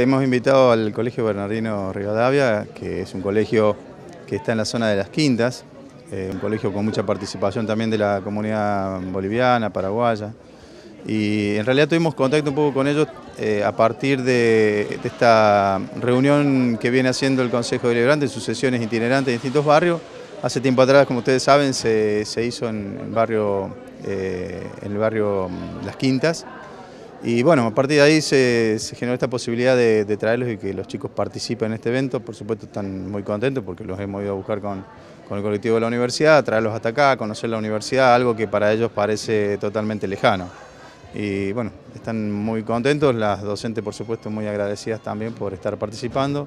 Hemos invitado al Colegio Bernardino Rivadavia, que es un colegio que está en la zona de las Quintas, eh, un colegio con mucha participación también de la comunidad boliviana, paraguaya. Y en realidad tuvimos contacto un poco con ellos eh, a partir de, esta reunión que viene haciendo el Consejo Deliberante, sus sesiones itinerantes en distintos barrios. Hace tiempo atrás, como ustedes saben, se, hizo en barrio, eh, en el barrio Las Quintas, y bueno, a partir de ahí se, generó esta posibilidad de, traerlos y que los chicos participen en este evento. Por supuesto están muy contentos porque los hemos ido a buscar con, con el colectivo de la universidad, traerlos hasta acá, conocer la universidad, algo que para ellos parece totalmente lejano. Y bueno, están muy contentos, las docentes por supuesto muy agradecidas también por estar participando.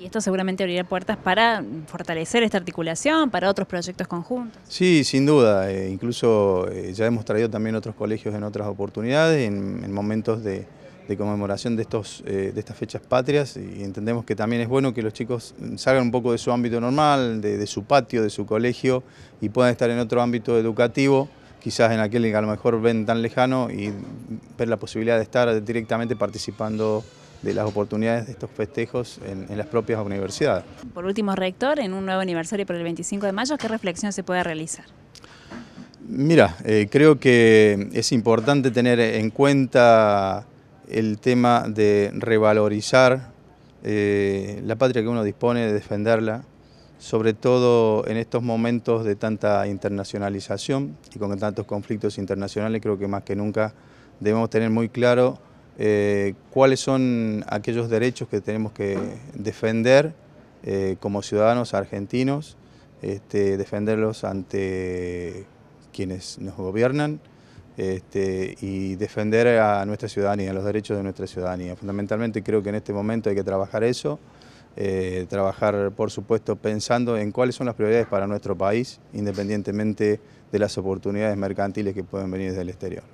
Y esto seguramente abrirá puertas para fortalecer esta articulación, para otros proyectos conjuntos. Sí, sin duda. Eh, incluso eh, ya hemos traído también otros colegios en otras oportunidades, en, momentos de, conmemoración de, estos, eh, de estas fechas patrias y entendemos que también es bueno que los chicos mm, salgan un poco de su ámbito normal, de, de su patio, de su colegio y puedan estar en otro ámbito educativo, quizás en aquel que a lo mejor ven tan lejano y ver la posibilidad de estar directamente participando de las oportunidades de estos festejos en, las propias universidades. Por último, rector, en un nuevo aniversario por el 25 de mayo, ¿qué reflexión se puede realizar? Mira, eh, creo que es importante tener en cuenta el tema de revalorizar eh, la patria que uno dispone, de defenderla, sobre todo en estos momentos de tanta internacionalización y con tantos conflictos internacionales, creo que más que nunca debemos tener muy claro eh, cuáles son aquellos derechos que tenemos que defender eh, como ciudadanos argentinos, este, defenderlos ante quienes nos gobiernan este, y defender a nuestra ciudadanía, los derechos de nuestra ciudadanía. Fundamentalmente creo que en este momento hay que trabajar eso, eh, trabajar por supuesto pensando en cuáles son las prioridades para nuestro país, independientemente de las oportunidades mercantiles que pueden venir desde el exterior.